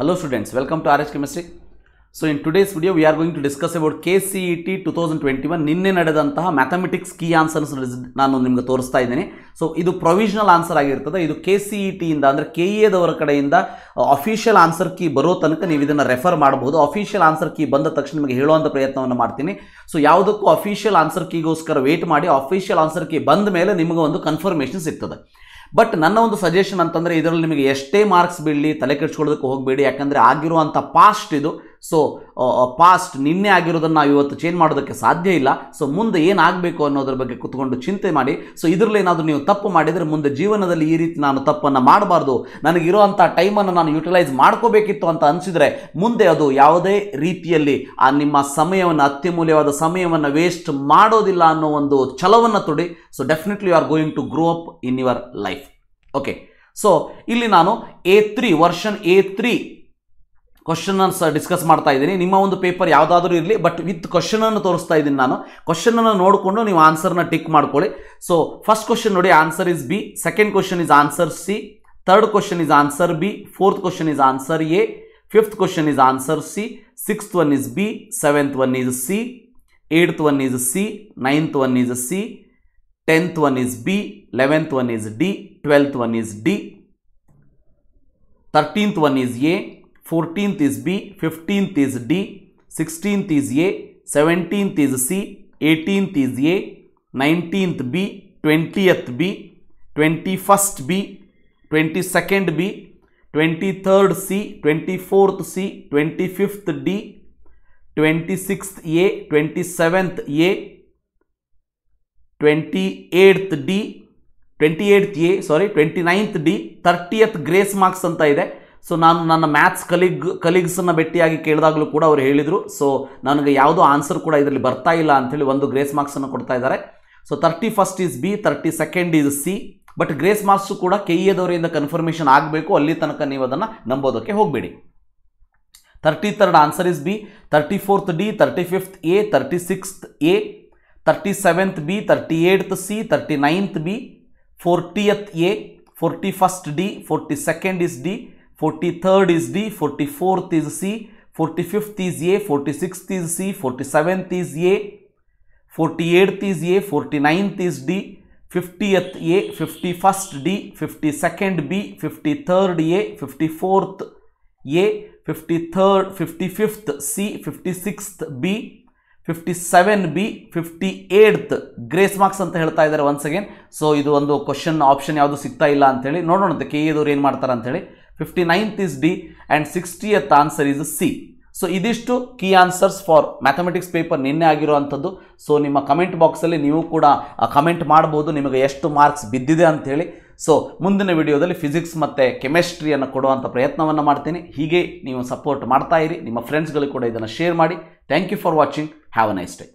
hello students welcome Hello students, welcome to RH R So to discuss video K C E T two thousand twenty 2021 ನಿನ್ನೆ ನಡೆದಂತಹ mathematics key answers ನಾನು ನಿಮಗೆ ತೋರಿಸ್ತಾ ಇದ್ದೀನಿ so ಇದು provisional answer ಆಗಿರ್ತದೆ ಇದು ಕೆ ಸಿ e ಇ ಟಿಯಿಂದ ಅಂದರೆ ಕೆ ಎದವರ ಕಡೆಯಿಂದ ಅಫಿಷಿಯಲ್ ಆನ್ಸರ್ ಕೀ ಬರೋ ತನಕ ನೀವು ಇದನ್ನು ರೆಫರ್ ಮಾಡಬಹುದು ಅಫಿಷಿಯಲ್ ಆನ್ಸರ್ ಕೀ ಬಂದ ತಕ್ಷಣ ನಿಮಗೆ ಹೇಳುವಂಥ ಪ್ರಯತ್ನವನ್ನು ಮಾಡ್ತೀನಿ ಸೊ ಯಾವುದಕ್ಕೂ ಅಫಿಷಿಯಲ್ ಆನ್ಸರ್ ಕೀಗೋಸ್ಕರ ವೇಟ್ ಮಾಡಿ ಅಫಿಷಿಯಲ್ ಆನ್ಸರ್ ಕೀ ಬಂದ ಮೇಲೆ ನಿಮಗೆ ಒಂದು ಕನ್ಫರ್ಮೇಷನ್ ಸಿಗ್ತದೆ ಬಟ್ ನನ್ನ ಒಂದು ಸಜೆಷನ್ ಅಂತಂದರೆ ಇದರಲ್ಲಿ ನಿಮಗೆ ಎಷ್ಟೇ ಮಾರ್ಕ್ಸ್ ಬೀಳಲಿ ತಲೆ ಕೆಡಿಸ್ಕೊಳ್ಳೋದಕ್ಕೆ ಹೋಗಬೇಡಿ ಯಾಕಂದರೆ ಆಗಿರುವಂಥ ಪಾಸ್ಟ್ ಇದು ಸೊ ಪಾಸ್ಟ್ uh, uh, ನಿನ್ನೆ ಆಗಿರೋದನ್ನು ನಾವು ಇವತ್ತು ಚೇಂಜ್ ಮಾಡೋದಕ್ಕೆ ಸಾಧ್ಯ ಇಲ್ಲ ಸೊ ಮುಂದೆ ಏನಾಗಬೇಕು ಅನ್ನೋದ್ರ ಬಗ್ಗೆ ಕುತ್ಕೊಂಡು ಚಿಂತೆ ಮಾಡಿ ಸೊ ಇದರಲ್ಲಿ ಏನಾದರೂ ನೀವು ತಪ್ಪು ಮಾಡಿದರೆ ಮುಂದೆ ಜೀವನದಲ್ಲಿ ಈ ರೀತಿ ನಾನು ತಪ್ಪನ್ನು ಮಾಡಬಾರ್ದು ನನಗಿರೋ ಟೈಮನ್ನು ನಾನು ಯುಟಿಲೈಸ್ ಮಾಡ್ಕೋಬೇಕಿತ್ತು ಅಂತ ಅನಿಸಿದರೆ ಮುಂದೆ ಅದು ಯಾವುದೇ ರೀತಿಯಲ್ಲಿ ಆ ನಿಮ್ಮ ಸಮಯವನ್ನು ಅತ್ಯಮೂಲ್ಯವಾದ ಸಮಯವನ್ನು ವೇಸ್ಟ್ ಮಾಡೋದಿಲ್ಲ ಅನ್ನೋ ಒಂದು ಛಲವನ್ನು ತೊಡಿ so definitely you are going to grow up in your life okay so ಇಲ್ಲಿ ನಾನು A three version A three ಅನ್ನು ಡಿಸ್ಕಸ್ ಮಾಡ್ತಾ ಇದ್ದೀನಿ ನಿಮ್ಮ ಒಂದು ಪೇಪರ್ ಯಾವುದಾದ್ರೂ ಇರಲಿ ಬಟ್ ವಿತ್ ಅನ್ನು ತೋರಿಸ್ತಾ ಇದ್ದೀನಿ ನಾನು ಅನ್ನು ನೋಡಿಕೊಂಡು ನೀವು ಆನ್ಸರ್ನ ಟಿಕ್ ಮಾಡ್ಕೊಳ್ಳಿ ಸೊ ಫಸ್ಟ್ ಕ್ವಶನ್ ನೋಡಿ answer is B second question is answer C third question is answer B fourth question is answer A fifth question is answer C sixth one is B seventh one is C eighth one is C ninth one is C tenth one is B eleventh one is D twelfth one is D thirteenth one is A fourteen is B fifteen is D sixteen is A seventeen is C eighteen is A nineteen B twentieth B twenty first B twenty second B twenty third C twenty fourth C twenty fifth D twenty six A twenty seventh A twenty eighth D twenty eighth A sorry twenty ninth D thirtieth grace marks ಅಂತ ಇದೆ so ನಾನು ನನ್ನ maths colleague ಕಲೀಗ್ಸನ್ನು ಭೇಟಿಯಾಗಿ ಕೇಳಿದಾಗಲೂ ಕೂಡ ಅವರು ಹೇಳಿದರು so ನನಗೆ ಯಾವುದೋ ಆನ್ಸರ್ ಕೂಡ ಇದರಲ್ಲಿ ಬರ್ತಾ ಇಲ್ಲ ಅಂಥೇಳಿ ಒಂದು ಗ್ರೇಸ್ ಮಾರ್ಕ್ಸನ್ನು ಕೊಡ್ತಾ ಇದ್ದಾರೆ so thirty first is B thirty second is C but grace marks ಕೂಡ ಕೆ ಎದವರಿಂದ e ಕನ್ಫರ್ಮೇಷನ್ ಆಗಬೇಕು ಅಲ್ಲಿ ತನಕ ನೀವು ಅದನ್ನು ನಂಬೋದಕ್ಕೆ ಹೋಗಬೇಡಿ thirty third answer is B thirty fourth D thirty fifth A thirty sixth A thirty seventh B thirty eighth C thirty ninth B fortieth A forty first D forty second is D forty third is D forty fourth is C forty fifth is A forty six is C forty seventh is A forty eighth is A forty ninth is D fiftieth A fifty first D fifty second B fifty third A fifty fourth A fifty third fifty fifth C fifty six B fifty seven B fifty eighth grace marks अंत ಹೇಳ್ತಾ one again so so question option question option ಯಾವುದು ಸಿಗ್ತಾ ಇಲ್ಲ ಅಂತೇಳಿ ನೋಡೋಣ fifty ninth is D and sixtieth answer is C so ಇದಿಷ್ಟು key answers for mathematics paper ನಿನ್ನೆ ಆಗಿರುವಂಥದ್ದು ಸೊ ನಿಮ್ಮ ಕಮೆಂಟ್ ಬಾಕ್ಸಲ್ಲಿ ನೀವು ಕೂಡ ಕಮೆಂಟ್ ಮಾಡ್ಬೋದು ನಿಮಗೆ ಎಷ್ಟು ಮಾರ್ಕ್ಸ್ ಬಿದ್ದಿದೆ ಅಂಥೇಳಿ ಸೊ ಮುಂದಿನ ವಿಡಿಯೋದಲ್ಲಿ ಫಿಸಿಕ್ಸ್ ಮತ್ತು ಕೆಮಿಸ್ಟ್ರಿಯನ್ನು ಕೊಡುವಂಥ ಪ್ರಯತ್ನವನ್ನು ಮಾಡ್ತೀನಿ ಹೀಗೆ ನೀವು ಸಪೋರ್ಟ್ ಮಾಡ್ತಾ ಇರಿ ನಿಮ್ಮ ಫ್ರೆಂಡ್ಸ್ಗಳಿಗೆ ಕೂಡ ಇದನ್ನು ಶೇರ್ ಮಾಡಿ thank you for watching have a nice day